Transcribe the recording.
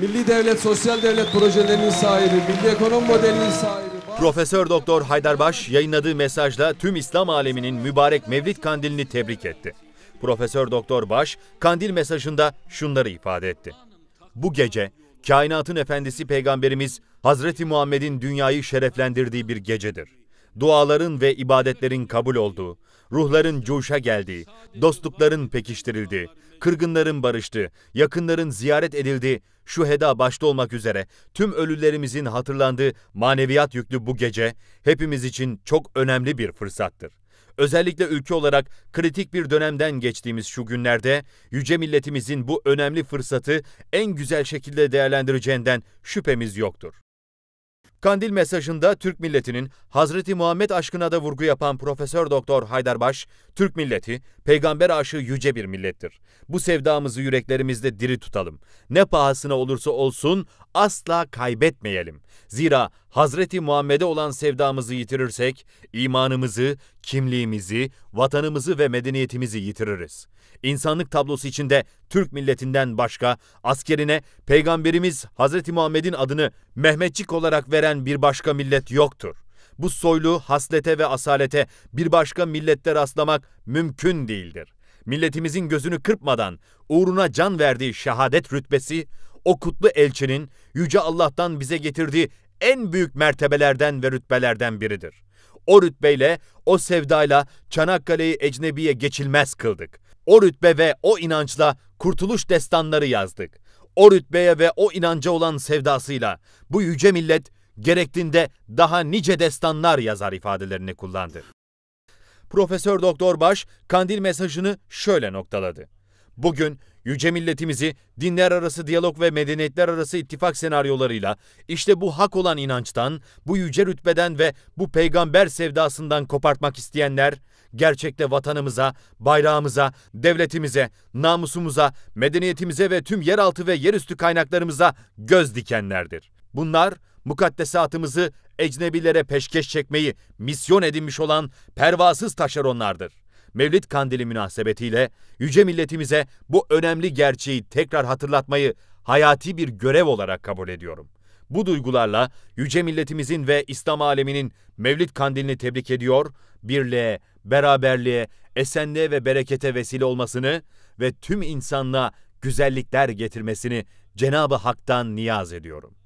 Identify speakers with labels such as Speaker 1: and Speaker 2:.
Speaker 1: Milli devlet, sosyal devlet projelerinin sahibi, milli ekonomi modelinin sahibi. Profesör Doktor Haydarbaş yayınladığı mesajda tüm İslam aleminin mübarek Mevlid Kandilini tebrik etti. Profesör Doktor Baş, kandil mesajında şunları ifade etti. Bu gece kainatın efendisi peygamberimiz Hazreti Muhammed'in dünyayı şereflendirdiği bir gecedir duaların ve ibadetlerin kabul oldu, ruhların coşa geldi, dostlukların pekiştirildi, kırgınların barıştı, yakınların ziyaret edildi, şu heda başta olmak üzere tüm ölülerimizin hatırlandığı maneviyat yüklü bu gece hepimiz için çok önemli bir fırsattır. Özellikle ülke olarak kritik bir dönemden geçtiğimiz şu günlerde yüce milletimizin bu önemli fırsatı en güzel şekilde değerlendireceğinden şüphemiz yoktur. Kandil mesajında Türk milletinin Hazreti Muhammed aşkına da vurgu yapan Profesör Doktor Haydarbaş, Türk milleti peygamber aşığı yüce bir millettir. Bu sevdamızı yüreklerimizde diri tutalım. Ne pahasına olursa olsun asla kaybetmeyelim. Zira Hazreti Muhammed'e olan sevdamızı yitirirsek imanımızı, kimliğimizi, vatanımızı ve medeniyetimizi yitiririz. İnsanlık tablosu içinde Türk milletinden başka askerine Peygamberimiz Hazreti Muhammed'in adını Mehmetçik olarak veren bir başka millet yoktur. Bu soylu haslete ve asalete bir başka millette rastlamak mümkün değildir. Milletimizin gözünü kırpmadan uğruna can verdiği şehadet rütbesi, o kutlu elçinin Yüce Allah'tan bize getirdiği en büyük mertebelerden ve rütbelerden biridir o rütbeyle, o sevdayla Çanakkale'yi ecnebiye geçilmez kıldık. O rütbe ve o inançla kurtuluş destanları yazdık. O rütbeye ve o inanca olan sevdasıyla bu yüce millet gerektiğinde daha nice destanlar yazar ifadelerini kullandı. Profesör Doktor Baş kandil mesajını şöyle noktaladı. Bugün yüce milletimizi dinler arası diyalog ve medeniyetler arası ittifak senaryolarıyla işte bu hak olan inançtan, bu yüce rütbeden ve bu peygamber sevdasından kopartmak isteyenler gerçekte vatanımıza, bayrağımıza, devletimize, namusumuza, medeniyetimize ve tüm yeraltı ve yerüstü kaynaklarımıza göz dikenlerdir. Bunlar mukaddesatımızı ecnebilere peşkeş çekmeyi misyon edinmiş olan pervasız taşeronlardır. Mevlid Kandili münasebetiyle yüce milletimize bu önemli gerçeği tekrar hatırlatmayı hayati bir görev olarak kabul ediyorum. Bu duygularla yüce milletimizin ve İslam aleminin Mevlid Kandilini tebrik ediyor, birliğe, beraberliğe, esenliğe ve berekete vesile olmasını ve tüm insanlığa güzellikler getirmesini Cenabı Hak'tan niyaz ediyorum.